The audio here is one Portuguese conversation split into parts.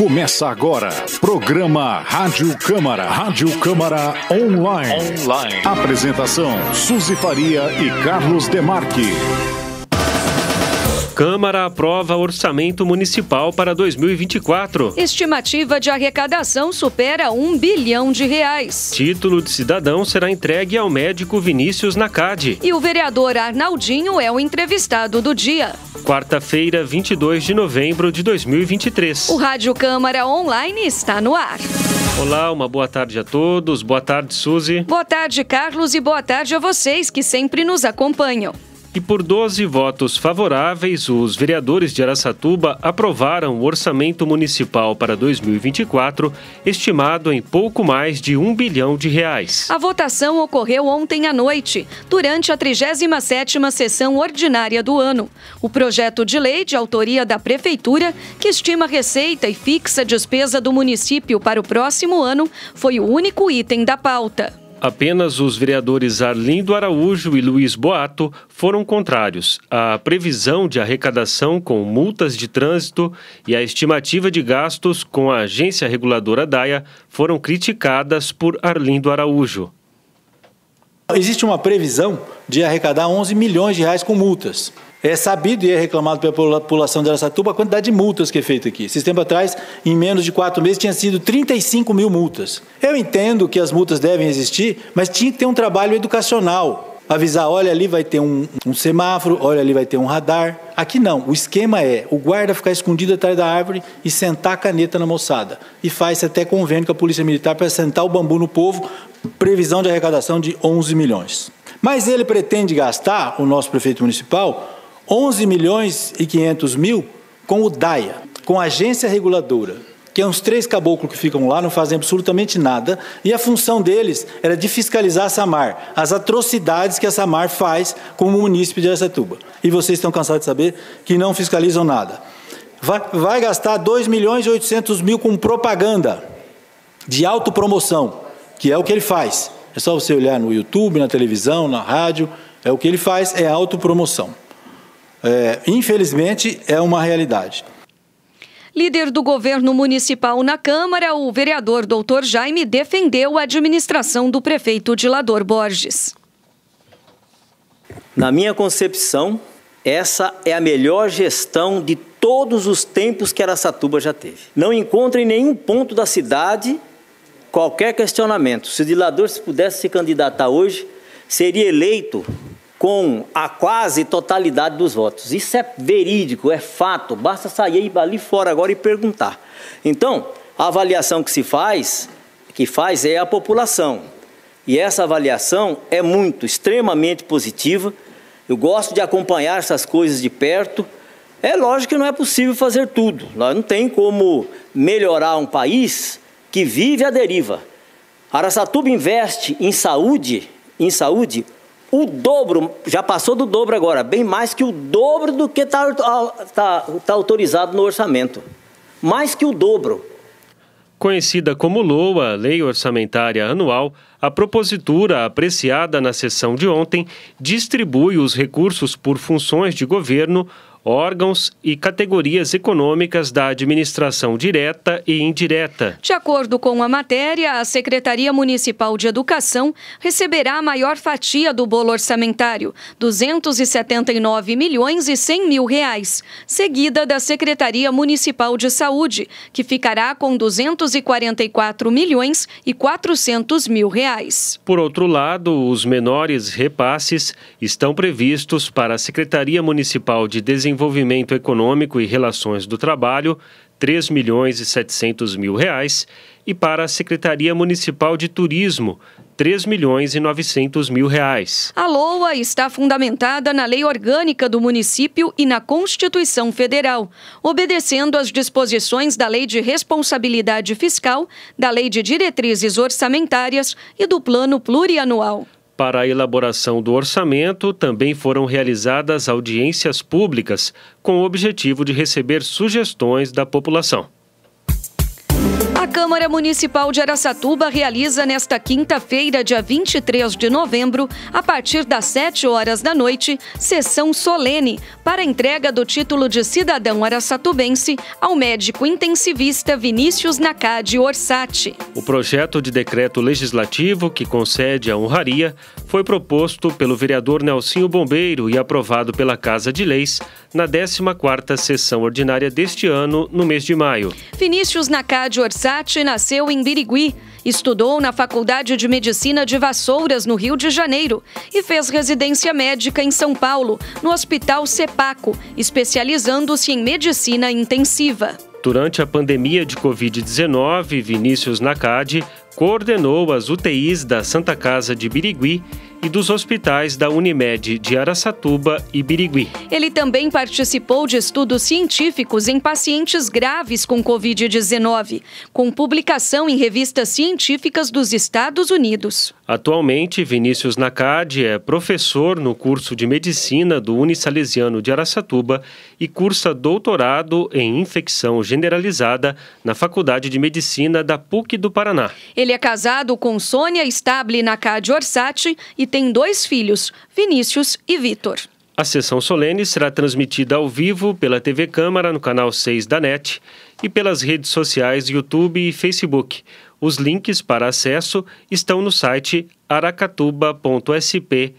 Começa agora, programa Rádio Câmara, Rádio Câmara Online. Online. Apresentação, Suzy Faria e Carlos Demarque. Câmara aprova orçamento municipal para 2024. Estimativa de arrecadação supera um bilhão de reais. Título de cidadão será entregue ao médico Vinícius Nacade. E o vereador Arnaldinho é o entrevistado do dia. Quarta-feira, 22 de novembro de 2023. O Rádio Câmara Online está no ar. Olá, uma boa tarde a todos. Boa tarde, Suzy. Boa tarde, Carlos, e boa tarde a vocês que sempre nos acompanham e por 12 votos favoráveis, os vereadores de Araçatuba aprovaram o orçamento municipal para 2024, estimado em pouco mais de um bilhão de reais. A votação ocorreu ontem à noite, durante a 37ª sessão ordinária do ano. O projeto de lei de autoria da prefeitura, que estima receita e fixa despesa do município para o próximo ano, foi o único item da pauta. Apenas os vereadores Arlindo Araújo e Luiz Boato foram contrários A previsão de arrecadação com multas de trânsito e a estimativa de gastos com a agência reguladora DAIA foram criticadas por Arlindo Araújo. Existe uma previsão de arrecadar 11 milhões de reais com multas. É sabido e é reclamado pela população de Aracatuba a quantidade de multas que é feita aqui. Esse tempo atrás, em menos de quatro meses, tinha sido 35 mil multas. Eu entendo que as multas devem existir, mas tinha que ter um trabalho educacional. Avisar, olha, ali vai ter um, um semáforo, olha, ali vai ter um radar. Aqui não, o esquema é o guarda ficar escondido atrás da árvore e sentar a caneta na moçada. E faz até convênio com a Polícia Militar para sentar o bambu no povo, previsão de arrecadação de 11 milhões. Mas ele pretende gastar, o nosso prefeito municipal, 11 milhões e 500 mil com o DAIA, com a agência reguladora, que é uns três caboclos que ficam lá, não fazem absolutamente nada, e a função deles era de fiscalizar a Samar, as atrocidades que a Samar faz com o munícipe de Aracatuba. E vocês estão cansados de saber que não fiscalizam nada. Vai, vai gastar 2 milhões e 800 mil com propaganda de autopromoção, que é o que ele faz. É só você olhar no YouTube, na televisão, na rádio, é o que ele faz, é autopromoção é, infelizmente, é uma realidade. Líder do governo municipal na Câmara, o vereador Doutor Jaime defendeu a administração do prefeito Dilador Borges. Na minha concepção, essa é a melhor gestão de todos os tempos que Aracatuba já teve. Não encontro em nenhum ponto da cidade qualquer questionamento. Se o Dilador se pudesse se candidatar hoje, seria eleito com a quase totalidade dos votos. Isso é verídico, é fato, basta sair ali fora agora e perguntar. Então, a avaliação que se faz, que faz é a população. E essa avaliação é muito, extremamente positiva. Eu gosto de acompanhar essas coisas de perto. É lógico que não é possível fazer tudo. Nós não tem como melhorar um país que vive à deriva. Aracatuba investe em saúde, em saúde o dobro, já passou do dobro agora, bem mais que o dobro do que está tá, tá, tá autorizado no orçamento. Mais que o dobro. Conhecida como LOA, Lei Orçamentária Anual, a propositura apreciada na sessão de ontem distribui os recursos por funções de governo órgãos e categorias econômicas da administração direta e indireta. De acordo com a matéria, a Secretaria Municipal de Educação receberá a maior fatia do bolo orçamentário, 279 milhões e 100 mil reais, seguida da Secretaria Municipal de Saúde, que ficará com 244 milhões e 400 mil reais. Por outro lado, os menores repasses estão previstos para a Secretaria Municipal de Desenvolvimento Desenvolvimento Econômico e Relações do Trabalho, R$ milhões e mil reais, e para a Secretaria Municipal de Turismo, R$ milhões e mil reais. A LOA está fundamentada na lei orgânica do município e na Constituição Federal, obedecendo às disposições da Lei de Responsabilidade Fiscal, da Lei de Diretrizes Orçamentárias e do Plano Plurianual. Para a elaboração do orçamento, também foram realizadas audiências públicas com o objetivo de receber sugestões da população. Câmara Municipal de Araçatuba realiza nesta quinta-feira, dia 23 de novembro, a partir das 7 horas da noite, sessão solene para entrega do título de cidadão araçatubense ao médico intensivista Vinícius Nakade Orsatti. O projeto de decreto legislativo que concede a honraria foi proposto pelo vereador Nelsinho Bombeiro e aprovado pela Casa de Leis na 14ª sessão ordinária deste ano, no mês de maio. Vinícius Nakade Orsatti nasceu em Birigui, estudou na Faculdade de Medicina de Vassouras, no Rio de Janeiro, e fez residência médica em São Paulo, no Hospital Sepaco, especializando-se em medicina intensiva. Durante a pandemia de Covid-19, Vinícius Nakade coordenou as UTIs da Santa Casa de Birigui e dos hospitais da Unimed de Araçatuba e Birigui. Ele também participou de estudos científicos em pacientes graves com Covid-19, com publicação em revistas científicas dos Estados Unidos. Atualmente, Vinícius Nakad é professor no curso de medicina do Unisalesiano de Araçatuba e cursa doutorado em infecção generalizada na Faculdade de Medicina da PUC do Paraná. Ele é casado com Sônia Stable Nakad Orsatti e tem dois filhos, Vinícius e Vitor. A sessão solene será transmitida ao vivo pela TV Câmara no canal 6 da NET e pelas redes sociais YouTube e Facebook. Os links para acesso estão no site aracatuba.sp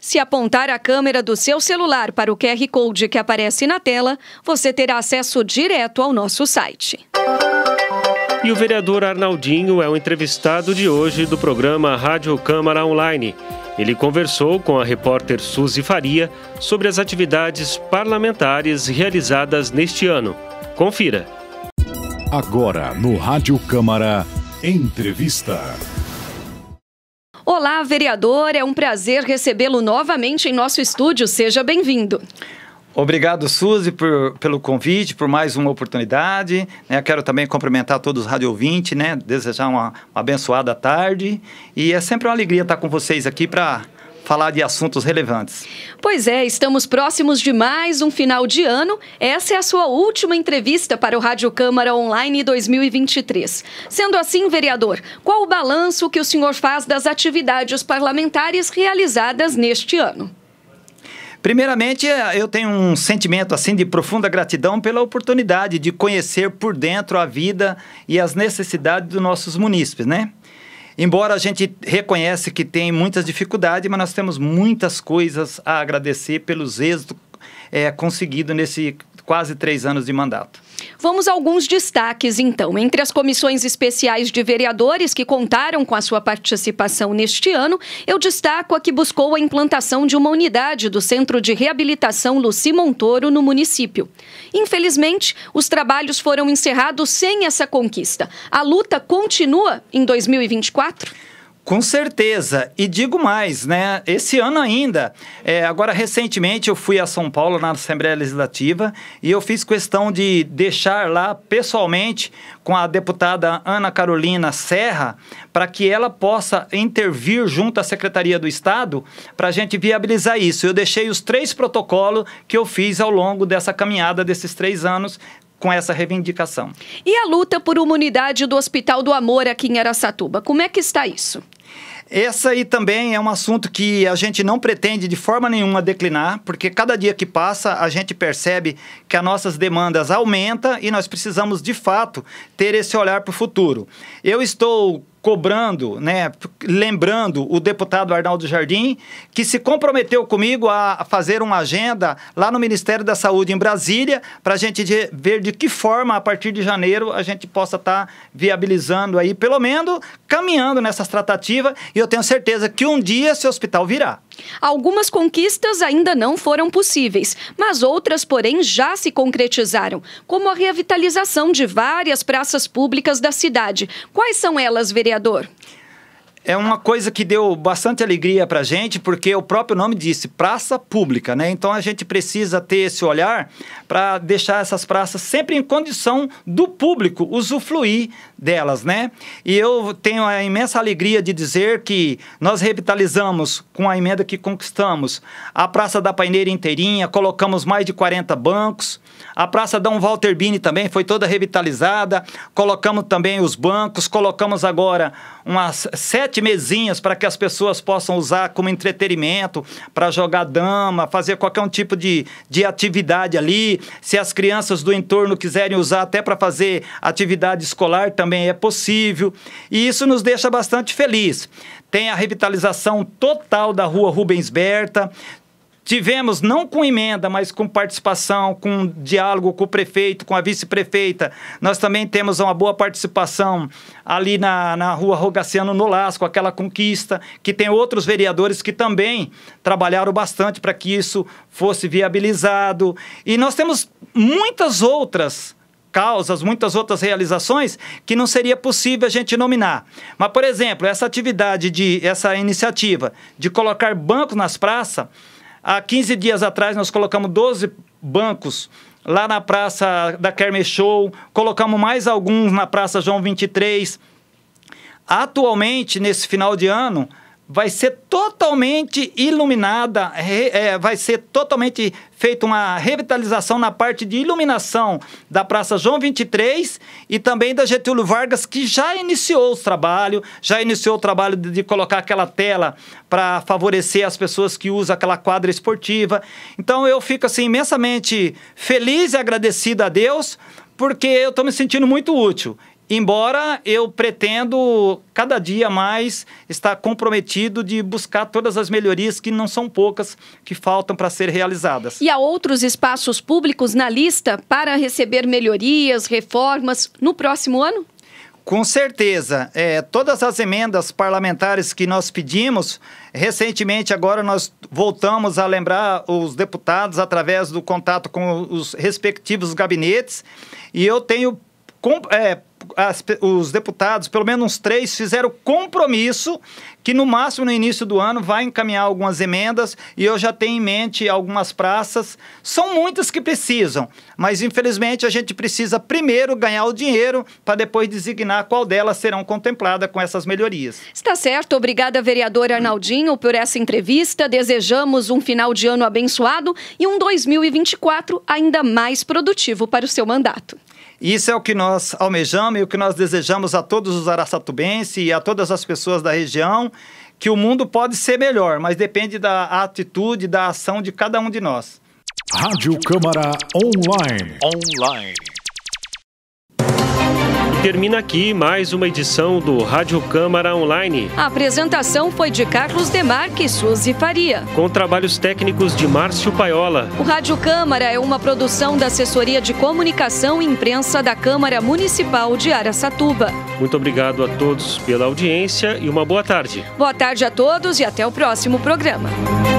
Se apontar a câmera do seu celular para o QR Code que aparece na tela, você terá acesso direto ao nosso site. E o vereador Arnaldinho é o entrevistado de hoje do programa Rádio Câmara Online. Ele conversou com a repórter Suzy Faria sobre as atividades parlamentares realizadas neste ano. Confira. Agora, no Rádio Câmara, entrevista. Olá, vereador. É um prazer recebê-lo novamente em nosso estúdio. Seja bem-vindo. Obrigado, Suzy, por, pelo convite, por mais uma oportunidade. Né? Quero também cumprimentar todos os rádio ouvintes, né? desejar uma, uma abençoada tarde. E é sempre uma alegria estar com vocês aqui para falar de assuntos relevantes. Pois é, estamos próximos de mais um final de ano. Essa é a sua última entrevista para o Rádio Câmara Online 2023. Sendo assim, vereador, qual o balanço que o senhor faz das atividades parlamentares realizadas neste ano? Primeiramente, eh, eu tenho um sentimento assim de profunda gratidão pela oportunidade de conhecer por dentro a vida e as necessidades dos nossos munícipes, né? Embora a gente reconhece que tem muitas dificuldades, mas nós temos muitas coisas a agradecer pelos êxitos é, eh, conseguidos nesse quase três anos de mandato. Vamos a alguns destaques, então. Entre as comissões especiais de vereadores que contaram com a sua participação neste ano, eu destaco a que buscou a implantação de uma unidade do Centro de Reabilitação Luci Montoro no município. Infelizmente, os trabalhos foram encerrados sem essa conquista. A luta continua em 2024? Com certeza. E digo mais, né? Esse ano ainda, é, agora recentemente eu fui a São Paulo na Assembleia Legislativa e eu fiz questão de deixar lá pessoalmente com a deputada Ana Carolina Serra para que ela possa intervir junto à Secretaria do Estado para a gente viabilizar isso. Eu deixei os três protocolos que eu fiz ao longo dessa caminhada desses três anos com essa reivindicação. E a luta por uma unidade do Hospital do Amor aqui em Aracatuba, como é que está isso? essa aí também é um assunto que a gente não pretende de forma nenhuma declinar, porque cada dia que passa a gente percebe que as nossas demandas aumentam e nós precisamos de fato ter esse olhar para o futuro. Eu estou cobrando, né, lembrando o deputado Arnaldo Jardim, que se comprometeu comigo a fazer uma agenda lá no Ministério da Saúde em Brasília, para a gente ver de que forma, a partir de janeiro, a gente possa estar tá viabilizando aí, pelo menos caminhando nessas tratativas, e eu tenho certeza que um dia esse hospital virá. Algumas conquistas ainda não foram possíveis, mas outras, porém, já se concretizaram, como a revitalização de várias praças públicas da cidade. Quais são elas, vereador? vereador? é uma coisa que deu bastante alegria para a gente, porque o próprio nome disse praça pública, né? Então a gente precisa ter esse olhar para deixar essas praças sempre em condição do público usufruir delas, né? E eu tenho a imensa alegria de dizer que nós revitalizamos com a emenda que conquistamos a Praça da Paineira inteirinha, colocamos mais de 40 bancos, a Praça Dom Walter Bini também foi toda revitalizada, colocamos também os bancos, colocamos agora umas sete mesinhas para que as pessoas possam usar como entretenimento, para jogar dama, fazer qualquer um tipo de, de atividade ali. Se as crianças do entorno quiserem usar até para fazer atividade escolar, também é possível. E isso nos deixa bastante feliz. Tem a revitalização total da rua Rubens Berta, Tivemos, não com emenda, mas com participação, com diálogo com o prefeito, com a vice-prefeita. Nós também temos uma boa participação ali na, na rua Rogaciano Nolasco, aquela conquista, que tem outros vereadores que também trabalharam bastante para que isso fosse viabilizado. E nós temos muitas outras causas, muitas outras realizações que não seria possível a gente nominar. Mas, por exemplo, essa atividade de essa iniciativa de colocar bancos nas praças Há 15 dias atrás, nós colocamos 12 bancos lá na Praça da Kermes Show, colocamos mais alguns na Praça João 23. Atualmente, nesse final de ano, vai ser totalmente iluminada, é, vai ser totalmente feita uma revitalização na parte de iluminação da Praça João 23 e também da Getúlio Vargas, que já iniciou o trabalho, já iniciou o trabalho de, de colocar aquela tela para favorecer as pessoas que usam aquela quadra esportiva. Então eu fico assim imensamente feliz e agradecido a Deus porque eu estou me sentindo muito útil. Embora eu pretendo cada dia mais estar comprometido de buscar todas as melhorias que não são poucas que faltam para ser realizadas. E há outros espaços públicos na lista para receber melhorias, reformas no próximo ano? Com certeza. É, todas as emendas parlamentares que nós pedimos, recentemente agora nós voltamos a lembrar os deputados através do contato com os respectivos gabinetes, e eu tenho com, é, as, os deputados, pelo menos uns três, fizeram compromisso que no máximo no início do ano vai encaminhar algumas emendas e eu já tenho em mente algumas praças. São muitas que precisam, mas infelizmente a gente precisa primeiro ganhar o dinheiro para depois designar qual delas serão contempladas com essas melhorias. Está certo. Obrigada, vereador Arnaldinho, por essa entrevista. Desejamos um final de ano abençoado e um 2024 ainda mais produtivo para o seu mandato. Isso é o que nós almejamos e o que nós desejamos a todos os araçatubenses e a todas as pessoas da região, que o mundo pode ser melhor, mas depende da atitude, da ação de cada um de nós. Rádio Câmara Online. Online. Termina aqui mais uma edição do Rádio Câmara Online. A apresentação foi de Carlos Demarque e Suzy Faria. Com trabalhos técnicos de Márcio Paiola. O Rádio Câmara é uma produção da Assessoria de Comunicação e Imprensa da Câmara Municipal de Aracatuba. Muito obrigado a todos pela audiência e uma boa tarde. Boa tarde a todos e até o próximo programa.